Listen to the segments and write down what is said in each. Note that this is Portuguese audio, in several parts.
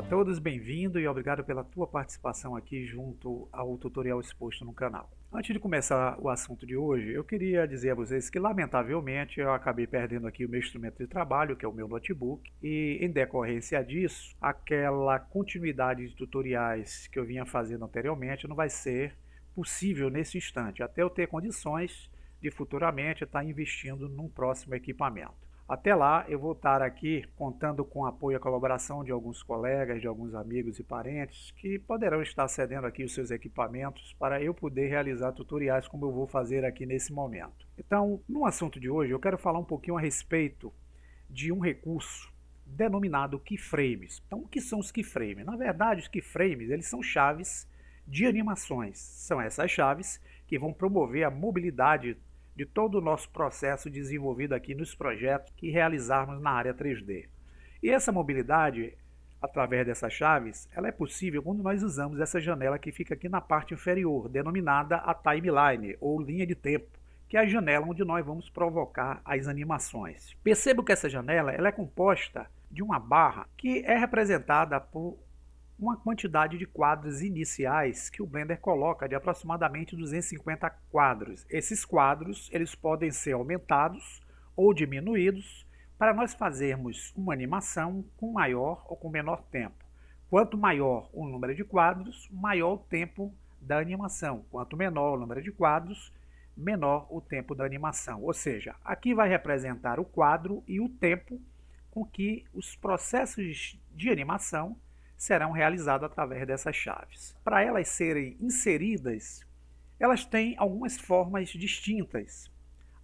a todos, bem-vindo e obrigado pela tua participação aqui junto ao tutorial exposto no canal. Antes de começar o assunto de hoje, eu queria dizer a vocês que lamentavelmente eu acabei perdendo aqui o meu instrumento de trabalho, que é o meu notebook, e em decorrência disso, aquela continuidade de tutoriais que eu vinha fazendo anteriormente não vai ser possível nesse instante, até eu ter condições de futuramente estar investindo num próximo equipamento. Até lá, eu vou estar aqui contando com o apoio e a colaboração de alguns colegas, de alguns amigos e parentes que poderão estar cedendo aqui os seus equipamentos para eu poder realizar tutoriais como eu vou fazer aqui nesse momento. Então, no assunto de hoje, eu quero falar um pouquinho a respeito de um recurso denominado keyframes. Então, o que são os keyframes? Na verdade, os keyframes eles são chaves de animações. São essas chaves que vão promover a mobilidade de todo o nosso processo desenvolvido aqui nos projetos que realizarmos na área 3D. E essa mobilidade, através dessas chaves, ela é possível quando nós usamos essa janela que fica aqui na parte inferior, denominada a timeline, ou linha de tempo, que é a janela onde nós vamos provocar as animações. Percebo que essa janela ela é composta de uma barra que é representada por uma quantidade de quadros iniciais que o Blender coloca de aproximadamente 250 quadros. Esses quadros eles podem ser aumentados ou diminuídos para nós fazermos uma animação com maior ou com menor tempo. Quanto maior o número de quadros, maior o tempo da animação. Quanto menor o número de quadros, menor o tempo da animação. Ou seja, aqui vai representar o quadro e o tempo com que os processos de animação serão realizadas através dessas chaves. Para elas serem inseridas, elas têm algumas formas distintas.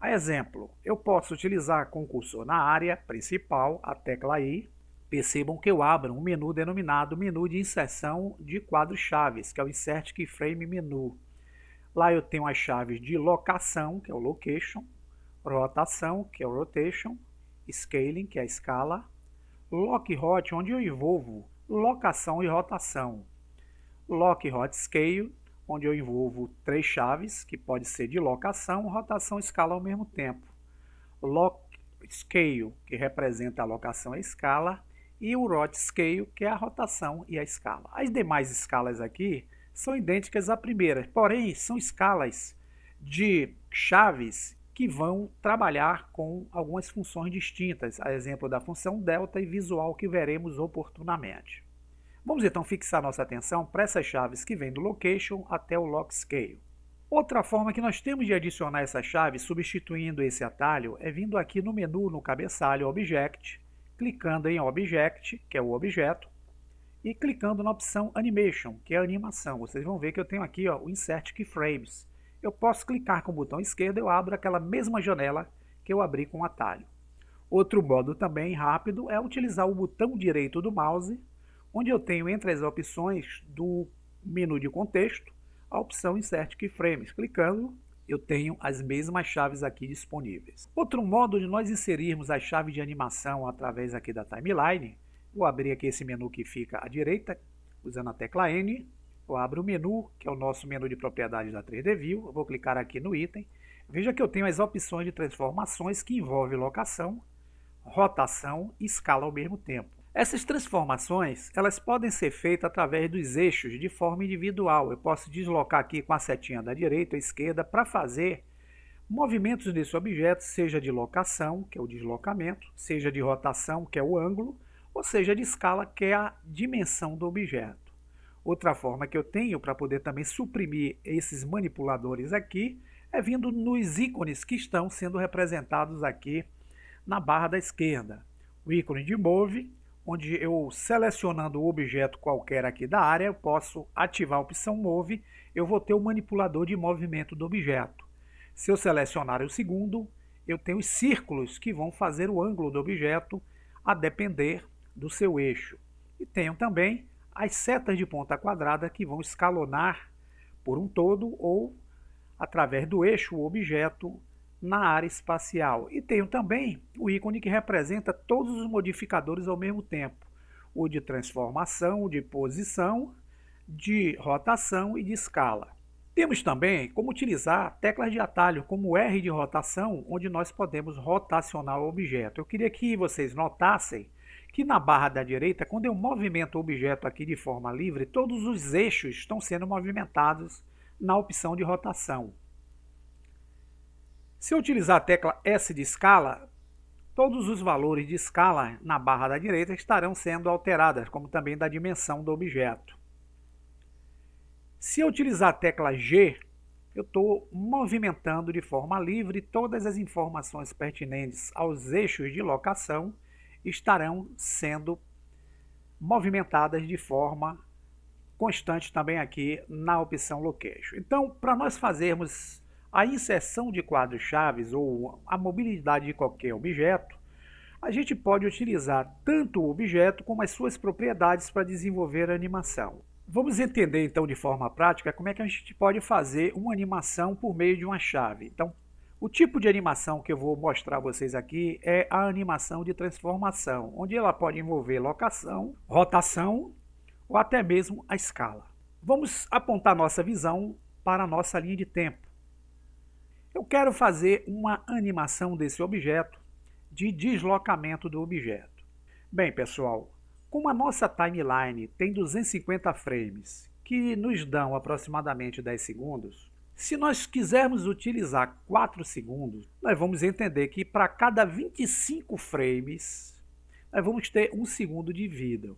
A exemplo, eu posso utilizar com o cursor na área principal, a tecla I, percebam que eu abro um menu denominado Menu de Inserção de Quadro Chaves, que é o Insert Keyframe Menu. Lá eu tenho as chaves de locação, que é o Location, rotação, que é o Rotation, Scaling, que é a escala, Lockhot, onde eu envolvo locação e rotação. Lock Hot Scale, onde eu envolvo três chaves, que pode ser de locação, rotação e escala ao mesmo tempo. Lock Scale, que representa a locação e a escala, e o Rot Scale, que é a rotação e a escala. As demais escalas aqui são idênticas à primeira, porém são escalas de chaves que vão trabalhar com algumas funções distintas, a exemplo da função delta e visual que veremos oportunamente. Vamos então fixar nossa atenção para essas chaves que vêm do location até o lock scale. Outra forma que nós temos de adicionar essa chave substituindo esse atalho é vindo aqui no menu no cabeçalho Object, clicando em Object, que é o objeto, e clicando na opção Animation, que é a animação. Vocês vão ver que eu tenho aqui ó, o Insert Keyframes, eu posso clicar com o botão esquerdo e abro aquela mesma janela que eu abri com o atalho. Outro modo também rápido é utilizar o botão direito do mouse, onde eu tenho entre as opções do menu de contexto a opção Insert Keyframes. Clicando, eu tenho as mesmas chaves aqui disponíveis. Outro modo de nós inserirmos a chave de animação através aqui da timeline, vou abrir aqui esse menu que fica à direita, usando a tecla N, eu abro o menu, que é o nosso menu de propriedades da 3D View, eu vou clicar aqui no item, veja que eu tenho as opções de transformações que envolvem locação, rotação e escala ao mesmo tempo. Essas transformações elas podem ser feitas através dos eixos de forma individual. Eu posso deslocar aqui com a setinha da direita ou esquerda para fazer movimentos desse objeto, seja de locação, que é o deslocamento, seja de rotação, que é o ângulo, ou seja de escala, que é a dimensão do objeto. Outra forma que eu tenho para poder também suprimir esses manipuladores aqui é vindo nos ícones que estão sendo representados aqui na barra da esquerda. O ícone de Move, onde eu selecionando o objeto qualquer aqui da área, eu posso ativar a opção Move, eu vou ter o manipulador de movimento do objeto. Se eu selecionar o segundo, eu tenho os círculos que vão fazer o ângulo do objeto a depender do seu eixo. E tenho também as setas de ponta quadrada que vão escalonar por um todo ou através do eixo o objeto na área espacial. E tenho também o ícone que representa todos os modificadores ao mesmo tempo: o de transformação, o de posição, de rotação e de escala. Temos também como utilizar teclas de atalho, como R de rotação, onde nós podemos rotacionar o objeto. Eu queria que vocês notassem que na barra da direita, quando eu movimento o objeto aqui de forma livre, todos os eixos estão sendo movimentados na opção de rotação. Se eu utilizar a tecla S de escala, todos os valores de escala na barra da direita estarão sendo alterados, como também da dimensão do objeto. Se eu utilizar a tecla G, eu estou movimentando de forma livre todas as informações pertinentes aos eixos de locação estarão sendo movimentadas de forma constante também aqui na opção Location. Então, para nós fazermos a inserção de quadros chaves ou a mobilidade de qualquer objeto, a gente pode utilizar tanto o objeto como as suas propriedades para desenvolver a animação. Vamos entender então de forma prática como é que a gente pode fazer uma animação por meio de uma chave. Então, o tipo de animação que eu vou mostrar a vocês aqui é a animação de transformação, onde ela pode envolver locação, rotação ou até mesmo a escala. Vamos apontar nossa visão para a nossa linha de tempo. Eu quero fazer uma animação desse objeto de deslocamento do objeto. Bem, pessoal, como a nossa timeline tem 250 frames, que nos dão aproximadamente 10 segundos, se nós quisermos utilizar 4 segundos, nós vamos entender que para cada 25 frames, nós vamos ter 1 segundo de vida.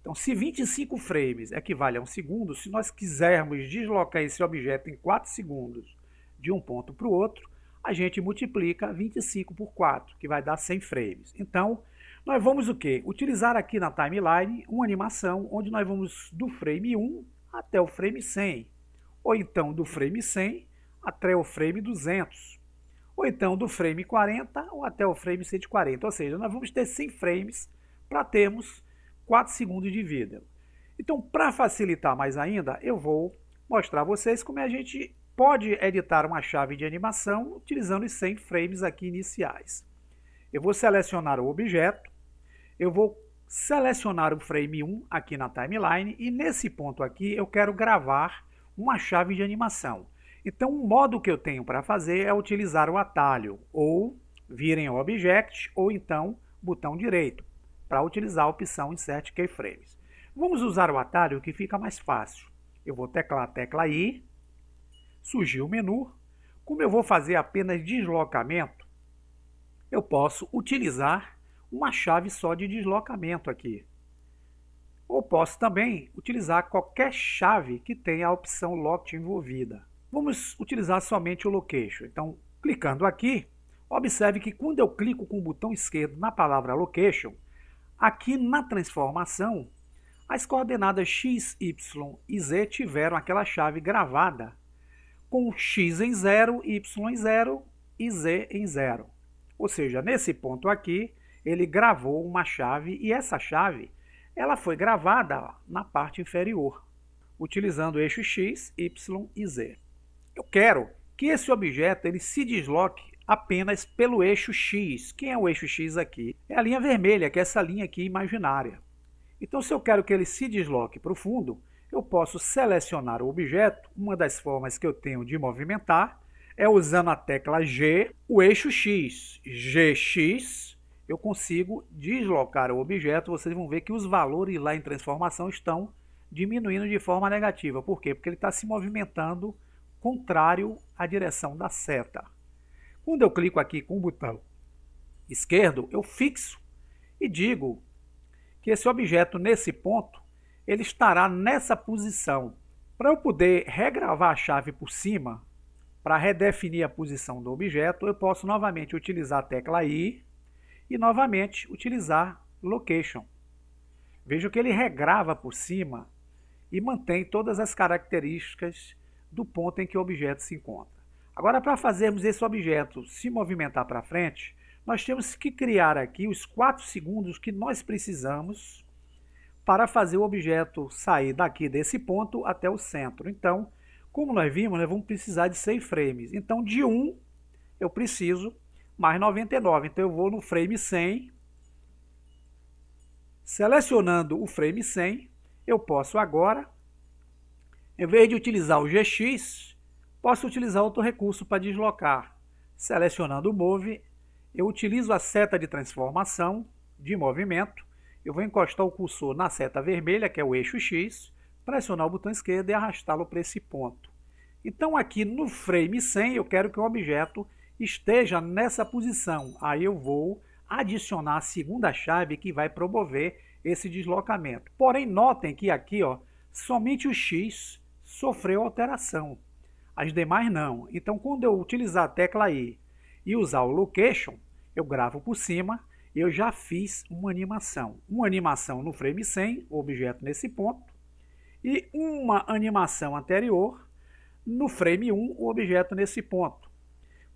Então, se 25 frames equivale a 1 segundo, se nós quisermos deslocar esse objeto em 4 segundos de um ponto para o outro, a gente multiplica 25 por 4, que vai dar 100 frames. Então, nós vamos o quê? Utilizar aqui na timeline uma animação onde nós vamos do frame 1 até o frame 100 ou então do frame 100 até o frame 200, ou então do frame 40 ou até o frame 140. Ou seja, nós vamos ter 100 frames para termos 4 segundos de vida. Então, para facilitar mais ainda, eu vou mostrar a vocês como é a gente pode editar uma chave de animação utilizando os 100 frames aqui iniciais. Eu vou selecionar o objeto, eu vou selecionar o frame 1 aqui na timeline e nesse ponto aqui eu quero gravar uma chave de animação. Então, um modo que eu tenho para fazer é utilizar o atalho ou vir em Object ou então botão direito para utilizar a opção Insert Keyframes. Vamos usar o atalho que fica mais fácil. Eu vou teclar a tecla I, surgiu o menu. Como eu vou fazer apenas deslocamento, eu posso utilizar uma chave só de deslocamento aqui. Ou posso também utilizar qualquer chave que tenha a opção Locked envolvida. Vamos utilizar somente o Location. Então, clicando aqui, observe que quando eu clico com o botão esquerdo na palavra Location, aqui na transformação, as coordenadas x, y e z tiveram aquela chave gravada com x em 0, y em 0 e z em 0. Ou seja, nesse ponto aqui, ele gravou uma chave e essa chave ela foi gravada na parte inferior, utilizando eixos x, y e z. Eu quero que esse objeto ele se desloque apenas pelo eixo x. Quem é o eixo x aqui? É a linha vermelha, que é essa linha aqui imaginária. Então, se eu quero que ele se desloque para o fundo, eu posso selecionar o objeto. Uma das formas que eu tenho de movimentar é usando a tecla G, o eixo x, gx, eu consigo deslocar o objeto, vocês vão ver que os valores lá em transformação estão diminuindo de forma negativa. Por quê? Porque ele está se movimentando contrário à direção da seta. Quando eu clico aqui com o botão esquerdo, eu fixo e digo que esse objeto, nesse ponto, ele estará nessa posição. Para eu poder regravar a chave por cima, para redefinir a posição do objeto, eu posso novamente utilizar a tecla I e novamente utilizar location. Veja que ele regrava por cima e mantém todas as características do ponto em que o objeto se encontra. Agora, para fazermos esse objeto se movimentar para frente, nós temos que criar aqui os 4 segundos que nós precisamos para fazer o objeto sair daqui desse ponto até o centro. Então, como nós vimos, nós vamos precisar de 6 frames. Então, de 1 um, eu preciso mais 99. Então eu vou no frame 100. Selecionando o frame 100, eu posso agora, em vez de utilizar o GX, posso utilizar outro recurso para deslocar. Selecionando o Move, eu utilizo a seta de transformação de movimento. Eu vou encostar o cursor na seta vermelha, que é o eixo X, pressionar o botão esquerdo e arrastá-lo para esse ponto. Então aqui no frame 100 eu quero que o objeto esteja nessa posição. Aí eu vou adicionar a segunda chave que vai promover esse deslocamento. Porém, notem que aqui ó, somente o X sofreu alteração, as demais não. Então, quando eu utilizar a tecla I e usar o Location, eu gravo por cima, eu já fiz uma animação. Uma animação no frame 100, objeto nesse ponto, e uma animação anterior no frame 1, o objeto nesse ponto.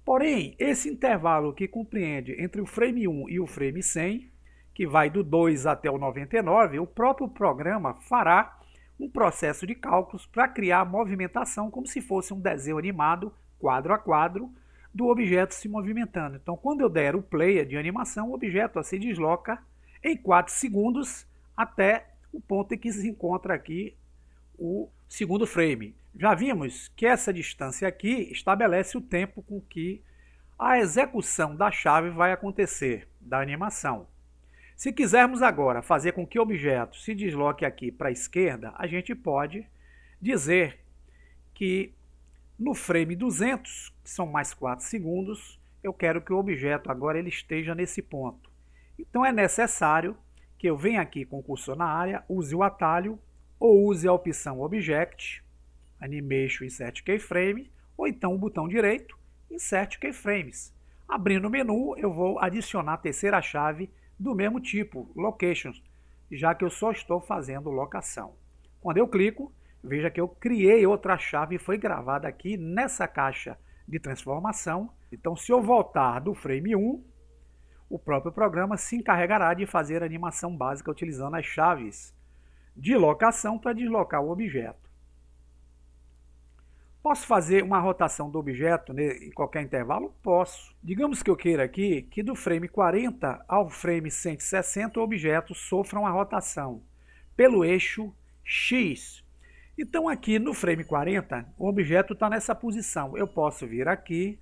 Porém, esse intervalo que compreende entre o frame 1 e o frame 100, que vai do 2 até o 99, o próprio programa fará um processo de cálculos para criar movimentação como se fosse um desenho animado, quadro a quadro, do objeto se movimentando. Então, quando eu der o player de animação, o objeto se desloca em 4 segundos até o ponto em que se encontra aqui o segundo frame. Já vimos que essa distância aqui estabelece o tempo com que a execução da chave vai acontecer, da animação. Se quisermos agora fazer com que o objeto se desloque aqui para a esquerda, a gente pode dizer que no frame 200, que são mais 4 segundos, eu quero que o objeto agora ele esteja nesse ponto. Então é necessário que eu venha aqui com o cursor na área, use o atalho ou use a opção Object, Animation Insert Keyframe, ou então o botão direito, Insert Keyframes. Abrindo o menu, eu vou adicionar a terceira chave do mesmo tipo, Locations, já que eu só estou fazendo locação. Quando eu clico, veja que eu criei outra chave e foi gravada aqui nessa caixa de transformação. Então, se eu voltar do frame 1, o próprio programa se encarregará de fazer a animação básica utilizando as chaves de locação para deslocar o objeto. Posso fazer uma rotação do objeto né, em qualquer intervalo? Posso. Digamos que eu queira aqui que do frame 40 ao frame 160 o objeto sofra uma rotação pelo eixo X. Então aqui no frame 40 o objeto está nessa posição. Eu posso vir aqui,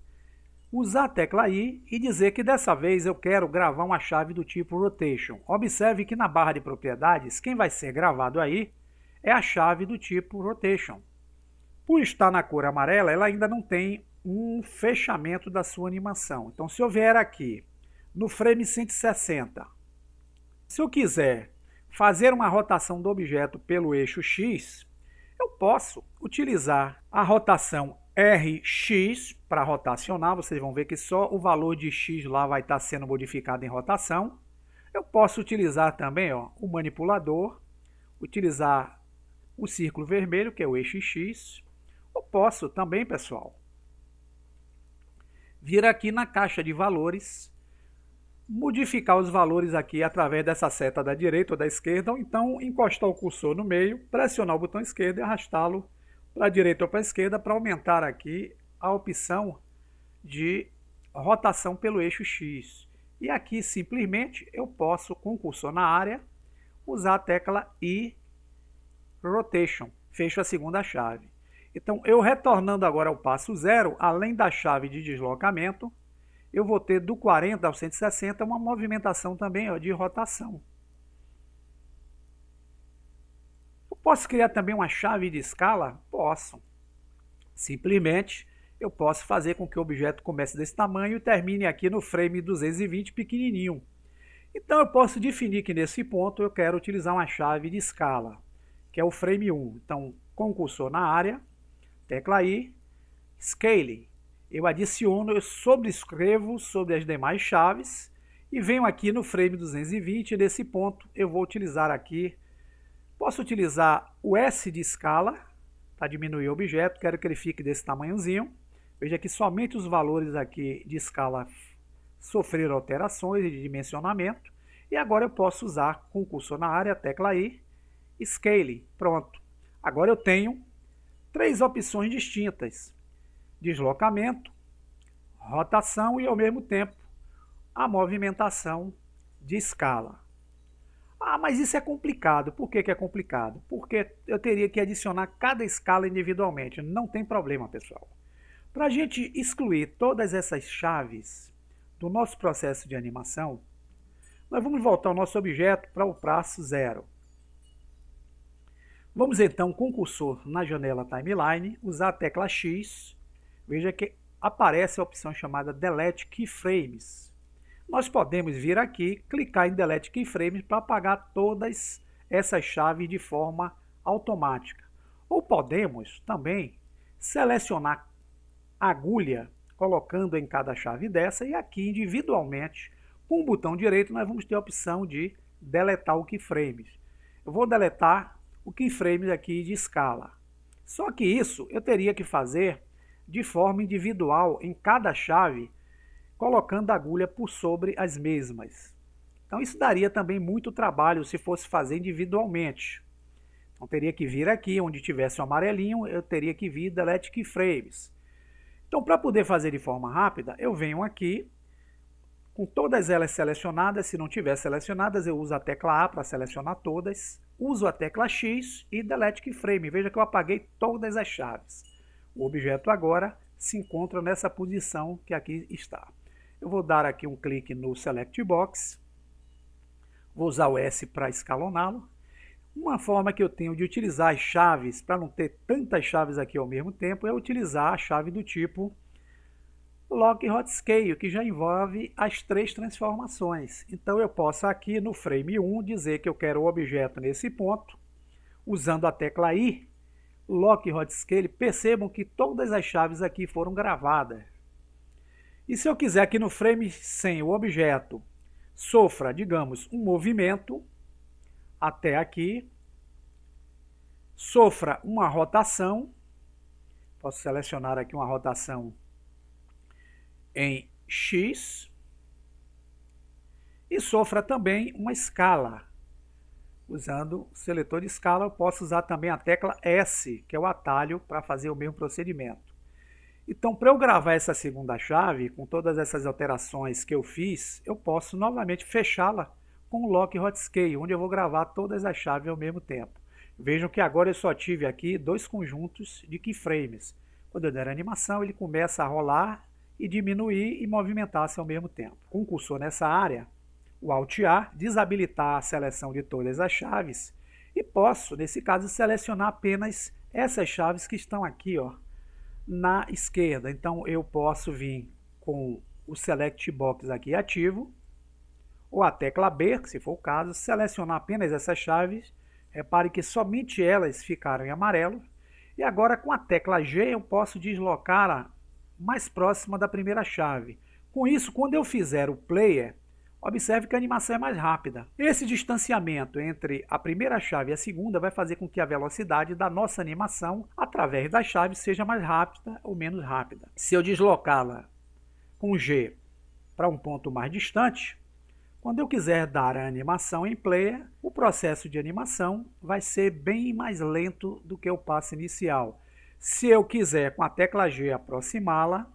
usar a tecla I e dizer que dessa vez eu quero gravar uma chave do tipo Rotation. Observe que na barra de propriedades, quem vai ser gravado aí é a chave do tipo Rotation. Por estar na cor amarela, ela ainda não tem um fechamento da sua animação. Então, se eu vier aqui no frame 160, se eu quiser fazer uma rotação do objeto pelo eixo X, eu posso utilizar a rotação RX para rotacionar, vocês vão ver que só o valor de X lá vai estar tá sendo modificado em rotação. Eu posso utilizar também ó, o manipulador, utilizar o círculo vermelho, que é o eixo X, ou posso também, pessoal, vir aqui na caixa de valores, modificar os valores aqui através dessa seta da direita ou da esquerda, ou então encostar o cursor no meio, pressionar o botão esquerdo e arrastá-lo para a direita ou para a esquerda para aumentar aqui a opção de rotação pelo eixo X. E aqui simplesmente eu posso, com o cursor na área, usar a tecla I Rotation. Fecho a segunda chave. Então, eu retornando agora ao passo zero, além da chave de deslocamento, eu vou ter do 40 ao 160 uma movimentação também ó, de rotação. Posso criar também uma chave de escala? Posso. Simplesmente eu posso fazer com que o objeto comece desse tamanho e termine aqui no frame 220 pequenininho. Então eu posso definir que nesse ponto eu quero utilizar uma chave de escala, que é o frame 1. Então, com o cursor na área, tecla I, Scaling. Eu adiciono, eu sobrescrevo sobre as demais chaves e venho aqui no frame 220 e nesse ponto eu vou utilizar aqui Posso utilizar o S de escala para tá? diminuir o objeto, quero que ele fique desse tamanhozinho. Veja que somente os valores aqui de escala sofreram alterações de dimensionamento. E agora eu posso usar com o cursor na área, tecla I, Scale. Pronto. Agora eu tenho três opções distintas. Deslocamento, rotação e, ao mesmo tempo, a movimentação de escala. Ah, mas isso é complicado. Por que, que é complicado? Porque eu teria que adicionar cada escala individualmente. Não tem problema, pessoal. Para a gente excluir todas essas chaves do nosso processo de animação, nós vamos voltar o nosso objeto para o traço zero. Vamos então com o cursor na janela Timeline, usar a tecla X, veja que aparece a opção chamada Delete Keyframes nós podemos vir aqui, clicar em Delete Keyframes para apagar todas essas chaves de forma automática. Ou podemos também selecionar agulha, colocando em cada chave dessa, e aqui individualmente, com o botão direito, nós vamos ter a opção de deletar o keyframes. Eu vou deletar o keyframes aqui de escala. Só que isso eu teria que fazer de forma individual em cada chave, colocando a agulha por sobre as mesmas. Então isso daria também muito trabalho se fosse fazer individualmente. Então teria que vir aqui, onde tivesse o amarelinho, eu teria que vir delete keyframes. Então para poder fazer de forma rápida, eu venho aqui, com todas elas selecionadas, se não tiver selecionadas, eu uso a tecla A para selecionar todas, uso a tecla X e delete keyframe. Veja que eu apaguei todas as chaves. O objeto agora se encontra nessa posição que aqui está. Eu vou dar aqui um clique no Select Box. Vou usar o S para escaloná-lo. Uma forma que eu tenho de utilizar as chaves, para não ter tantas chaves aqui ao mesmo tempo, é utilizar a chave do tipo Lock Hot Scale, que já envolve as três transformações. Então eu posso aqui no frame 1 dizer que eu quero o objeto nesse ponto, usando a tecla I, Lock Hot Scale, percebam que todas as chaves aqui foram gravadas. E se eu quiser que no frame 100 o objeto sofra, digamos, um movimento até aqui, sofra uma rotação, posso selecionar aqui uma rotação em X, e sofra também uma escala. Usando o seletor de escala, eu posso usar também a tecla S, que é o atalho para fazer o mesmo procedimento. Então, para eu gravar essa segunda chave, com todas essas alterações que eu fiz, eu posso novamente fechá-la com o lock Hotkey, onde eu vou gravar todas as chaves ao mesmo tempo. Vejam que agora eu só tive aqui dois conjuntos de keyframes. Quando eu der a animação, ele começa a rolar e diminuir e movimentar-se ao mesmo tempo. Com o cursor nessa área, o Alt-A, desabilitar a seleção de todas as chaves e posso, nesse caso, selecionar apenas essas chaves que estão aqui, ó, na esquerda. Então eu posso vir com o Select Box aqui ativo, ou a tecla B, se for o caso, selecionar apenas essas chaves. Repare que somente elas ficaram em amarelo. E agora com a tecla G eu posso deslocar a mais próxima da primeira chave. Com isso, quando eu fizer o player, observe que a animação é mais rápida. Esse distanciamento entre a primeira chave e a segunda vai fazer com que a velocidade da nossa animação através da chave seja mais rápida ou menos rápida. Se eu deslocá-la com G para um ponto mais distante, quando eu quiser dar a animação em player, o processo de animação vai ser bem mais lento do que o passo inicial. Se eu quiser com a tecla G aproximá-la,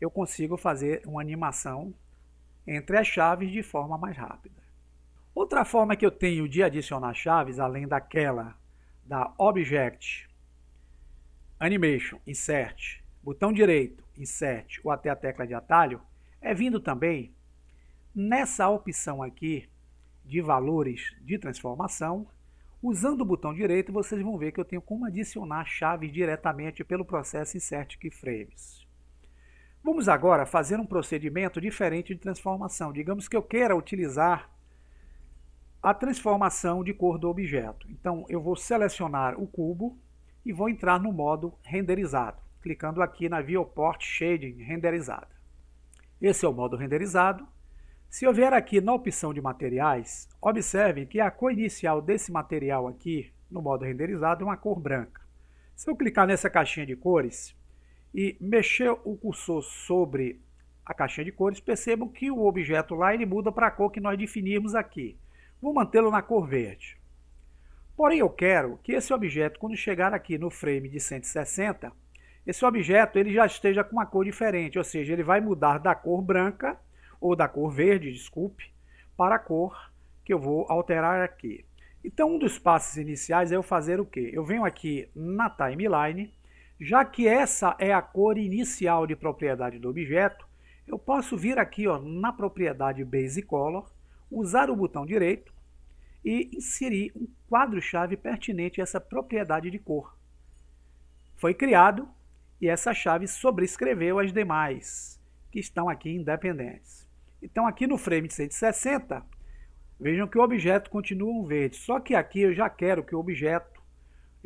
eu consigo fazer uma animação entre as chaves de forma mais rápida. Outra forma que eu tenho de adicionar chaves, além daquela da Object, Animation, Insert, botão direito, Insert ou até a tecla de atalho, é vindo também nessa opção aqui de valores de transformação. Usando o botão direito, vocês vão ver que eu tenho como adicionar chaves diretamente pelo processo Insert Keyframes. Vamos agora fazer um procedimento diferente de transformação. Digamos que eu queira utilizar a transformação de cor do objeto. Então eu vou selecionar o cubo e vou entrar no modo renderizado, clicando aqui na Viewport Shading renderizada. Esse é o modo renderizado. Se eu vier aqui na opção de materiais, observe que a cor inicial desse material aqui, no modo renderizado, é uma cor branca. Se eu clicar nessa caixinha de cores, e mexer o cursor sobre a caixinha de cores, percebam que o objeto lá ele muda para a cor que nós definimos aqui. Vou mantê-lo na cor verde. Porém, eu quero que esse objeto, quando chegar aqui no frame de 160, esse objeto ele já esteja com uma cor diferente, ou seja, ele vai mudar da cor branca, ou da cor verde, desculpe, para a cor que eu vou alterar aqui. Então, um dos passos iniciais é eu fazer o quê? Eu venho aqui na timeline, já que essa é a cor inicial de propriedade do objeto, eu posso vir aqui ó, na propriedade Base Color, usar o botão direito e inserir um quadro-chave pertinente a essa propriedade de cor. Foi criado e essa chave sobrescreveu as demais, que estão aqui independentes. Então aqui no frame de 160, vejam que o objeto continua um verde, só que aqui eu já quero que o objeto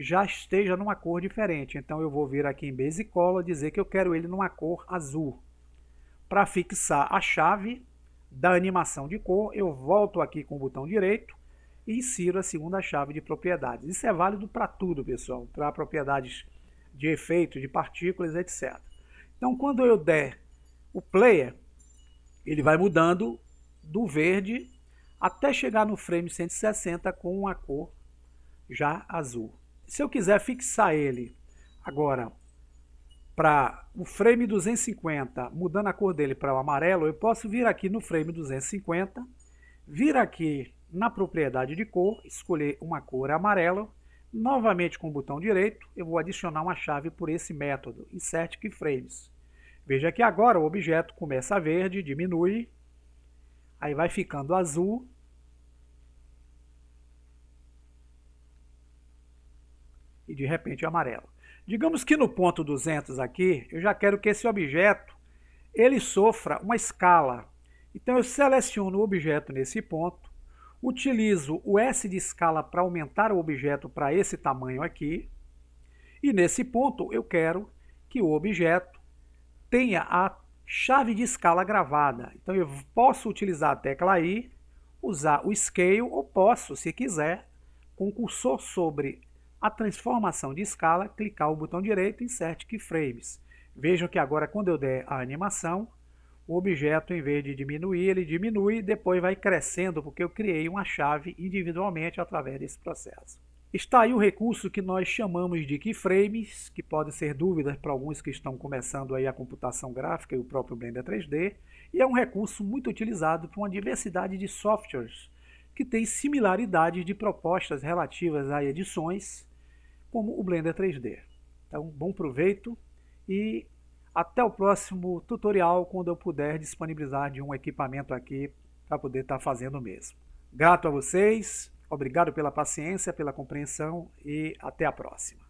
já esteja numa cor diferente. Então eu vou vir aqui em Base Color dizer que eu quero ele numa cor azul. Para fixar a chave da animação de cor, eu volto aqui com o botão direito e insiro a segunda chave de propriedades. Isso é válido para tudo, pessoal, para propriedades de efeito, de partículas, etc. Então quando eu der o player, ele vai mudando do verde até chegar no frame 160 com a cor já azul. Se eu quiser fixar ele agora para o frame 250, mudando a cor dele para o amarelo, eu posso vir aqui no frame 250, vir aqui na propriedade de cor, escolher uma cor amarela, novamente com o botão direito, eu vou adicionar uma chave por esse método, insert keyframes. Veja que agora o objeto começa verde, diminui, aí vai ficando azul, e de repente amarelo. Digamos que no ponto 200 aqui, eu já quero que esse objeto ele sofra uma escala. Então eu seleciono o objeto nesse ponto, utilizo o S de escala para aumentar o objeto para esse tamanho aqui, e nesse ponto eu quero que o objeto tenha a chave de escala gravada. Então eu posso utilizar a tecla I, usar o Scale, ou posso, se quiser, com o cursor sobre a transformação de escala, clicar o botão direito e insert keyframes. Vejam que agora quando eu der a animação, o objeto em vez de diminuir, ele diminui e depois vai crescendo porque eu criei uma chave individualmente através desse processo. Está aí o recurso que nós chamamos de keyframes, que pode ser dúvidas para alguns que estão começando aí a computação gráfica e o próprio Blender 3D, e é um recurso muito utilizado por uma diversidade de softwares que tem similaridades de propostas relativas a edições como o Blender 3D. Então, bom proveito e até o próximo tutorial, quando eu puder disponibilizar de um equipamento aqui para poder estar tá fazendo o mesmo. Grato a vocês, obrigado pela paciência, pela compreensão e até a próxima.